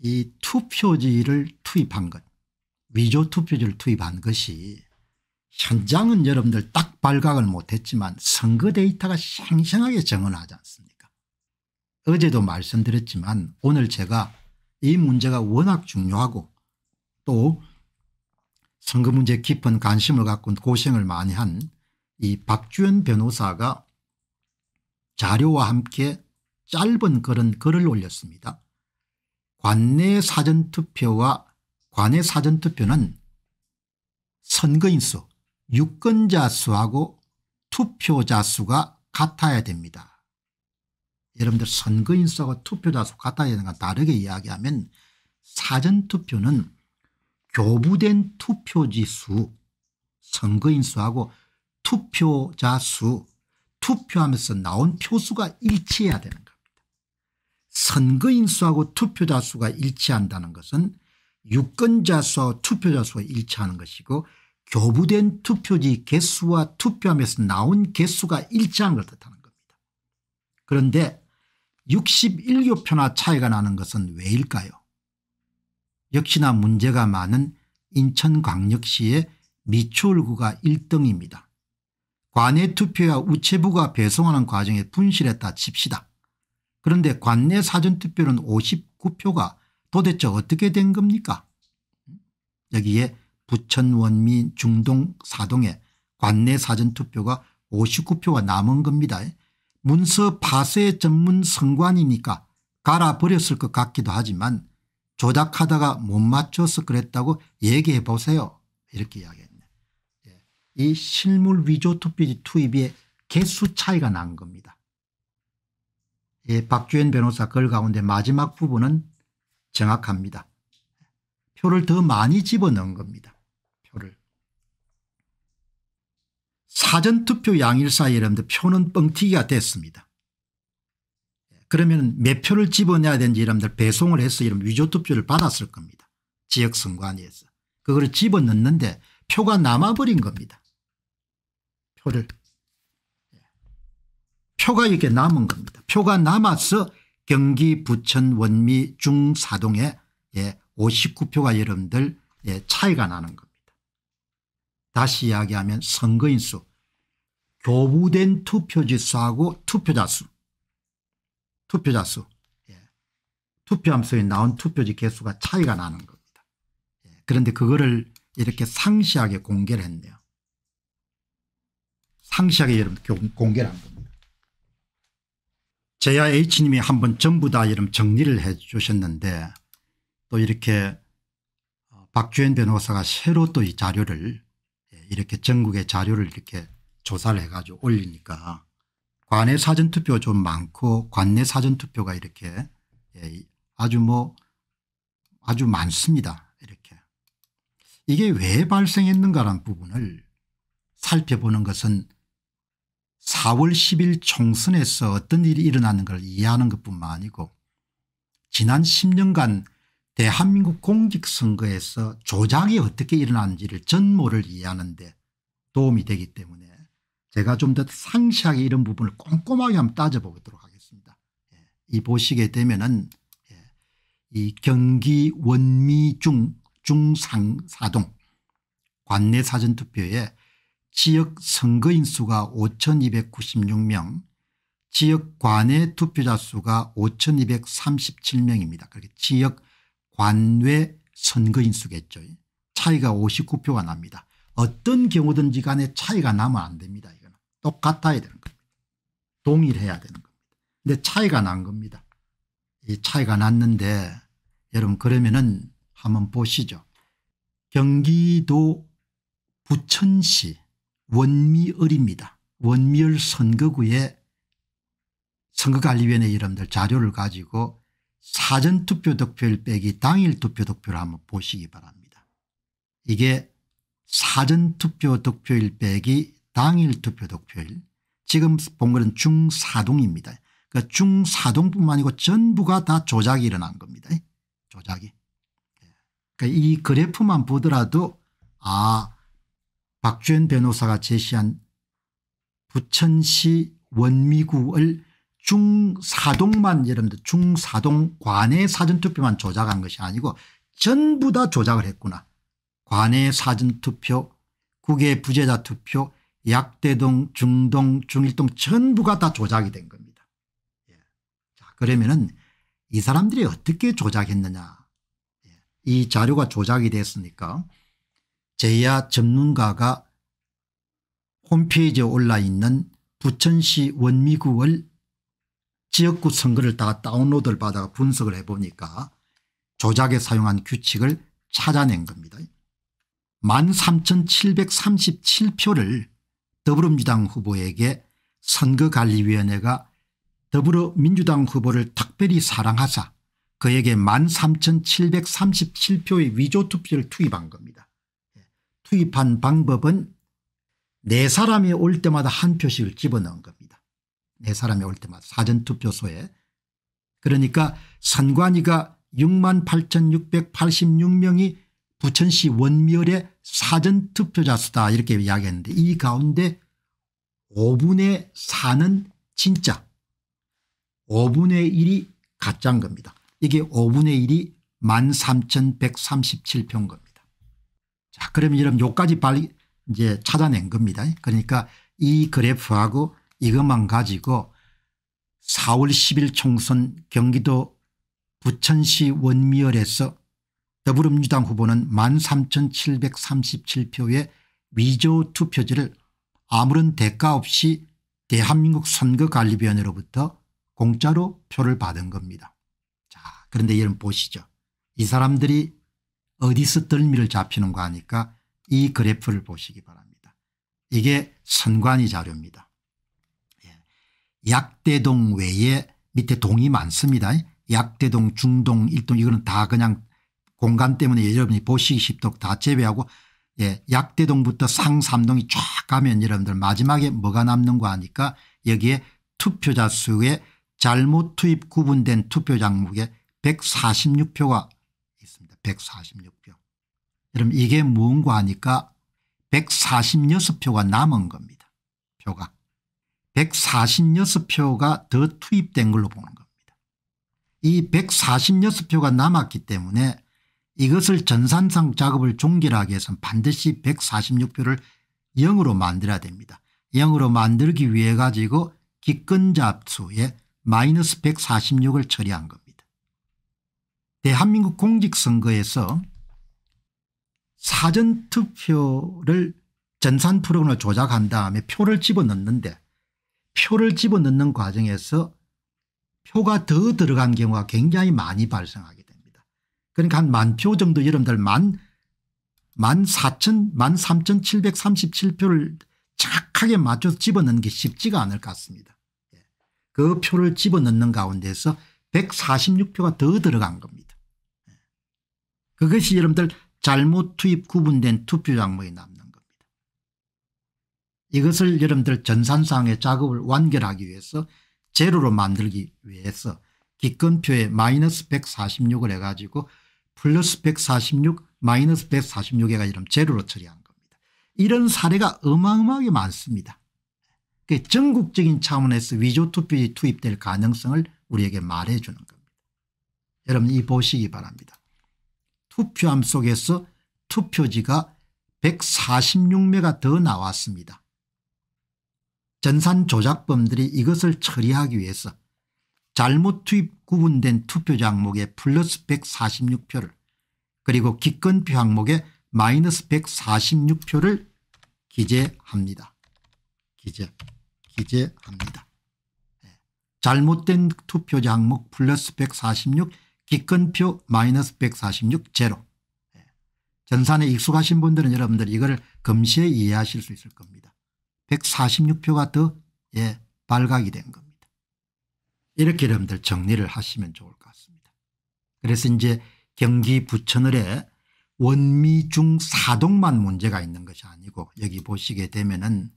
이 투표지를 투입한 것 위조 투표지를 투입한 것이 현장은 여러분들 딱 발각을 못했지만 선거 데이터가 생생하게 증언하지 않습니까 어제도 말씀드렸지만 오늘 제가 이 문제가 워낙 중요하고 또 선거 문제에 깊은 관심을 갖고 고생을 많이 한 이 박주현 변호사가 자료와 함께 짧은 글은 글을 올렸습니다. 관내 사전투표와 관내 사전투표는 선거인 수 유권자 수하고 투표자 수가 같아야 됩니다. 여러분들 선거인 수하고 투표자 수 같아야 되는 건 다르게 이야기하면 사전투표는 교부된 투표지 수 선거인 수하고 투표자 수 투표하면서 나온 표수가 일치해야 되는 선거인 수하고 투표자 수가 일치한다는 것은 유권자 수와 투표자 수가 일치하는 것이고 교부된 투표지 개수와 투표함에서 나온 개수가 일치한 걸 뜻하는 겁니다. 그런데 61교 표나 차이가 나는 것은 왜일까요? 역시나 문제가 많은 인천광역시의 미추홀구가 1등입니다. 관외 투표와 우체부가 배송하는 과정에 분실했다 칩시다. 그런데 관내 사전투표는 59표가 도대체 어떻게 된 겁니까 여기에 부천원민 중동 사동에 관내 사전투표가 59표가 남은 겁니다. 문서 파쇄 전문 선관이니까 갈아버렸을 것 같기도 하지만 조작하다가 못 맞춰서 그랬다고 얘기해 보세요. 이렇게 이야기했네. 예. 이 실물 위조 투표지 투입의 개수 차이가 난 겁니다. 박주현 변호사 글 가운데 마지막 부분은 정확합니다. 표를 더 많이 집어넣은 겁니다. 표를. 사전투표 양일사 여러분들 표는 뻥튀기가 됐습니다. 그러면 몇 표를 집어내야 되는지 여러분들 배송을 해서 이런 위조투표를 받았을 겁니다. 지역선관위에서. 그걸 집어넣는데 표가 남아버린 겁니다. 표를. 표가 이렇게 남은 겁니다. 표가 남아서 경기 부천 원미 중사동에 예, 59표가 여러분들 예, 차이가 나는 겁니다. 다시 이야기하면 선거인 수 교부된 투표지 수하고 투표자 수 투표자 수 예. 투표함수에 나온 투표지 개수가 차이가 나는 겁니다. 예. 그런데 그거를 이렇게 상시하게 공개를 했네요. 상시하게 여러분 공개를 한 겁니다. 제야 H님이 한번 전부 다이름 정리를 해 주셨는데 또 이렇게 어, 박주현 변호사가 새로 또 이 자료를 예, 이렇게 전국의 자료를 이렇게 조사를 해가지고 올리니까 관내 사전투표 좀 많고 관내 사전투표가 이렇게 예, 아주 뭐 아주 많습니다. 이렇게 이게 왜발생했는가라는 부분을 살펴보는 것은 4월 10일 총선에서 어떤 일이 일어나는 걸 이해하는 것뿐만 아니고 지난 10년간 대한민국 공직선거에서 조작이 어떻게 일어나는지를 전모를 이해하는데 도움이 되기 때문에 제가 좀 더 상세하게 이런 부분을 꼼꼼하게 한번 따져보도록 하겠습니다. 예. 이 보시게 되면은 예. 이 경기 원미중 중상사동 관내 사전투표에 지역 선거인 수가 5296명 지역 관외 투표자 수가 5237명입니다. 그렇게 지역 관외 선거인 수겠죠. 차이가 59표가 납니다. 어떤 경우든지 간에 차이가 나면 안 됩니다. 이거 똑같아야 되는 겁니다. 동일해야 되는 겁니다. 근데 차이가 난 겁니다. 이 차이가 났는데 여러분 그러면은 한번 보시죠. 경기도 부천시 원미을입니다. 원미을 선거구에 선거관리위원회 여러분들 자료를 가지고 사전투표 득표율 빼기 당일 투표 득표를 한번 보시기 바랍니다. 이게 사전투표 득표율 빼기 당일 투표 득표율 지금 본 거는 중사동입니다. 그 중사동뿐만 아니고 전부가 다 조작이 일어난 겁니다. 조작이. 예. 그이 그러니까 그래프만 보더라도 아 박주현 변호사가 제시한 부천시 원미구을 중사동만 여러분들 중사동 관의 사전투표만 조작한 것이 아니고 전부 다 조작을 했구나. 관의 사전투표 국외 부재자 투표 약대동 중동 중일동 전부가 다 조작이 된 겁니다. 예. 자 그러면 은이 사람들이 어떻게 조작했느냐 예. 이 자료가 조작이 됐으니까 제야 전문가가 홈페이지에 올라 있는 부천시 원미구을 지역구 선거를 다 다운로드를 받아 분석을 해보니까 조작에 사용한 규칙을 찾아낸 겁니다. 13,737표를 더불어민주당 후보에게 선거관리위원회가 더불어민주당 후보를 특별히 사랑하사 그에게 13,737표의 위조투표를 투입한 겁니다. 투입한 방법은 네 사람이 올 때마다 한 표씩을 집어넣은 겁니다. 네 사람이 올 때마다 사전투표소에 그러니까 선관위가 6만 8686명이 부천시 원멸의 사전투표자 수다 이렇게 이야기했는데 이 가운데 5분의 4는 진짜 5분의 1이 가짜인 겁니다. 이게 5분의 1이 13,137표인 겁니다. 자, 그러면 여러분 요까지 빨리 이제 찾아낸 겁니다. 그러니까 이 그래프하고 이것만 가지고 4월 10일 총선 경기도 부천시 원미열에서 더불어민주당 후보는 13,737표의 위조 투표지를 아무런 대가 없이 대한민국 선거관리위원회로부터 공짜로 표를 받은 겁니다. 자, 그런데 여러분 보시죠. 이 사람들이 어디서 덜미를 잡히는 거하니까이 그래프를 보시기 바랍니다. 이게 선관위 자료입니다. 예. 약대동 외에 밑에 동이 많습니다. 약대동 중동 일동 이거는 다 그냥 공간 때문에 여러분이 보시기 쉽도록 다 제외하고 예, 약대동부터 상삼동이 쫙 가면 여러분들 마지막에 뭐가 남는 거 아니까 여기에 투표자 수에 잘못 투입 구분된 투표 장목에 146표가 146표. 여러분 이게 뭔가 하니까 146표가 남은 겁니다. 표가. 146표가 더 투입된 걸로 보는 겁니다. 이 146표가 남았기 때문에 이것을 전산상 작업을 종결하기 위해서는 반드시 146표를 0으로 만들어야 됩니다. 0으로 만들기 위해 가지고 기권자 수에 마이너스 146을 처리한 겁니다. 대한민국 공직선거에서 사전투표를 전산 프로그램을 조작한 다음에 표를 집어넣는데 표를 집어넣는 과정에서 표가 더 들어간 경우가 굉장히 많이 발생하게 됩니다. 그러니까 한 만 표 정도 여러분들 만, 만 4천, 만 3,737표를 착하게 맞춰서 집어넣는 게 쉽지가 않을 것 같습니다. 예. 그 표를 집어넣는 가운데서 146표가 더 들어간 겁니다. 그것이 여러분들 잘못 투입 구분된 투표 장부이 남는 겁니다. 이것을 여러분들 전산상의 작업을 완결하기 위해서 제로로 만들기 위해서 기권표에 마이너스 146을 해가지고 플러스 146 마이너스 146에가 이런 제로로 처리한 겁니다. 이런 사례가 어마어마하게 많습니다. 전국적인 차원에서 위조투표에 투입될 가능성을 우리에게 말해주는 겁니다. 여러분 이 보시기 바랍니다. 투표함 속에서 투표지가 146매가 더 나왔습니다. 전산 조작범들이 이것을 처리하기 위해서 잘못 투입 구분된 투표자 목에 플러스 146표를 그리고 기권표 항목에 마이너스 146표를 기재합니다. 기재, 기재합니다. 예. 잘못된 투표자 목 플러스 146 기권표 마이너스 146 제로. 예. 전산에 익숙하신 분들은 여러분들 이걸 금시에 이해하실 수 있을 겁니다. 146표가 더 예, 발각이 된 겁니다. 이렇게 여러분들 정리를 하시면 좋을 것 같습니다. 그래서 이제 경기 부천을에 원미중 사동만 문제가 있는 것이 아니고 여기 보시게 되면은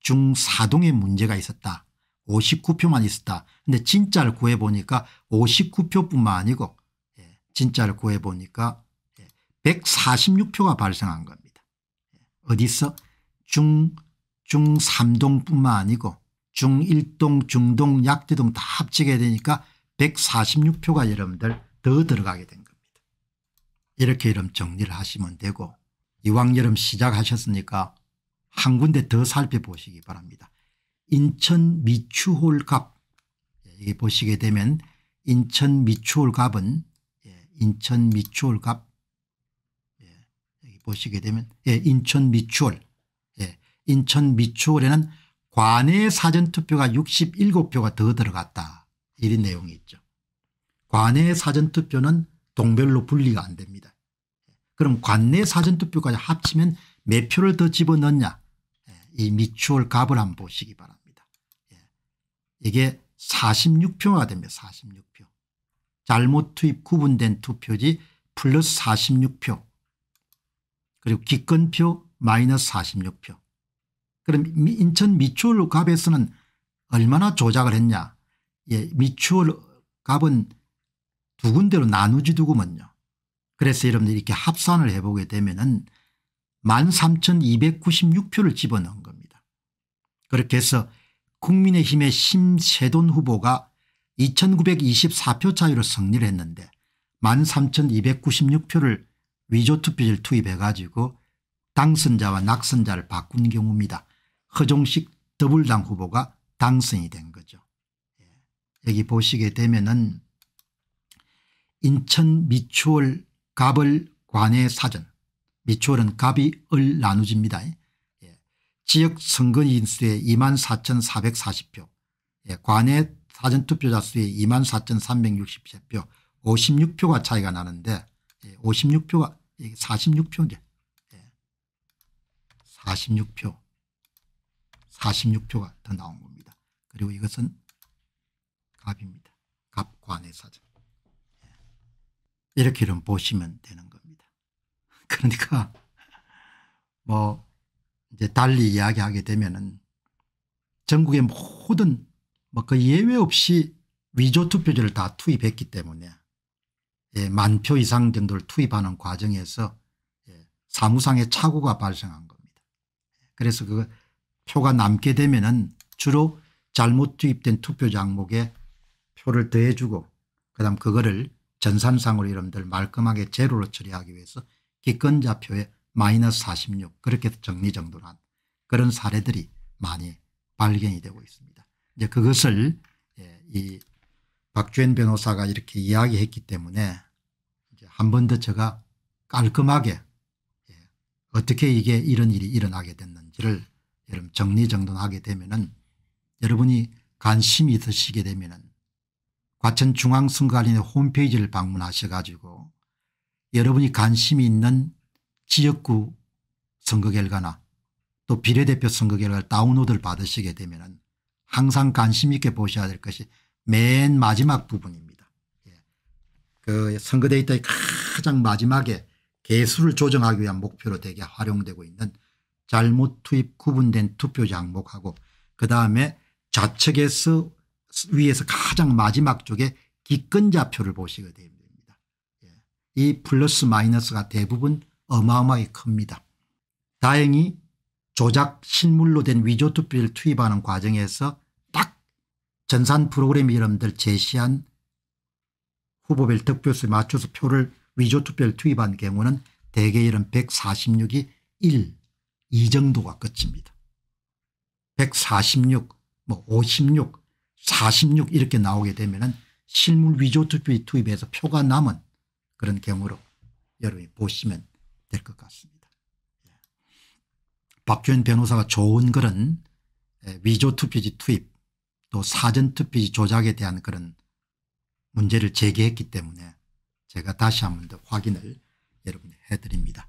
중사동에 문제가 있었다. 59표만 있었다. 근데 진짜를 구해보니까 59표뿐만 아니고 진짜를 구해보니까 146표가 예, 발생한 겁니다. 예, 어디서? 중, 중3동뿐만 아니고 중1동, 중동, 약대동 다 합치게 되니까 146표가 여러분들 더 들어가게 된 겁니다. 이렇게 여러분 정리를 하시면 되고 이왕 여름 시작하셨으니까 한 군데 더 살펴보시기 바랍니다. 인천 미추홀갑 여기 예, 보시게 되면 인천 미추홀갑은 인천 미추홀갑 예, 여기 보시게 되면 예, 인천 미추홀 예, 인천 미추홀에는 관외 사전투표가 67표가 더 들어갔다 이런 내용이 있죠. 관외 사전투표는 동별로 분리가 안 됩니다. 그럼 관내 사전투표까지 합치면 몇 표를 더 집어넣냐 예, 이 미추홀 값을 한번 보시기 바랍니다. 예, 이게 46표가 됩니다. 46표. 잘못 투입 구분된 투표지 플러스 46표 그리고 기권표 마이너스 46표 그럼 인천 미추홀 갑에서는 얼마나 조작을 했냐 예, 미추홀 갑은 두 군데로 나누지두고먼요 그래서 여러분들이 이렇게 합산을 해보게 되면 은 13,296표를 집어넣은 겁니다. 그렇게 해서 국민의힘의 심세돈 후보가 2924표 차이로 승리를 했는데 13,296표를 위조투표지를 투입해 가지고 당선자와 낙선자를 바꾼 경우입니다. 허종식 더불당 후보가 당선이 된 거죠. 예. 여기 보시게 되면은 인천 미추홀 갑을 관의 사전 미추월은 갑이 을 나누집니다. 예. 지역 선거인수의 24,440표 관의 사전투표자 수의 2만 4,363표 56표가 차이가 나는데 56표가 46표인데 46표 46표가 더 나온 겁니다. 그리고 이것은 갑입니다. 갑관의사전 예. 이렇게 좀 보시면 되는 겁니다. 그러니까 뭐 이제 달리 이야기하게 되면은 전국의 모든 뭐그 예외 없이 위조 투표지를 다 투입했기 때문에 예, 만 표 이상 정도를 투입하는 과정에서 예, 사무상의 착오가 발생한 겁니다. 그래서 그 표가 남게 되면은 주로 잘못 투입된 투표지 목에 표를 더해주고 그다음 그거를 전산상으로 이름들 말끔하게 제로로 처리하기 위해서 기권자표에 마이너스 46 그렇게 정리정돈한 그런 사례들이 많이 발견이 되고 있습니다. 이제 그것을 예, 이 박주현 변호사가 이렇게 이야기했기 때문에 한 번 더 제가 깔끔하게 예, 어떻게 이게 이런 일이 일어나게 됐는지를 여러분 정리정돈하게 되면은 여러분이 관심이 있으시게 되면은 과천중앙선관위의 홈페이지를 방문하셔 가지고 여러분이 관심이 있는 지역구 선거 결과나 또 비례대표 선거 결과를 다운로드를 받으시게 되면은 항상 관심 있게 보셔야 될 것이 맨 마지막 부분입니다. 예. 그 선거 데이터의 가장 마지막에 개수를 조정하기 위한 목표로 되게 활용되고 있는 잘못 투입 구분된 투표 장목하고 그다음에 좌측에서 위에서 가장 마지막 쪽에 기권자표를 보시게 됩니다. 예. 이 플러스 마이너스가 대부분 어마어마하게 큽니다. 다행히 조작 신물로 된 위조 투표를 투입하는 과정에서 딱 전산 프로그램 이름들 제시한 후보별 득표수에 맞춰서 표를 위조 투표를 투입한 경우는 대개 이름 146이 1, 2 정도가 끝입니다. 146, 뭐 56, 46 이렇게 나오게 되면 은 실물 위조 투표에 투입해서 표가 남은 그런 경우로 여러분이 보시면 될 것 같습니다. 박주현 변호사가 좋은 글은 위조 투표지 투입 또 사전 투표지 조작에 대한 그런 문제를 제기했기 때문에 제가 다시 한 번 더 확인을 여러분 해드립니다.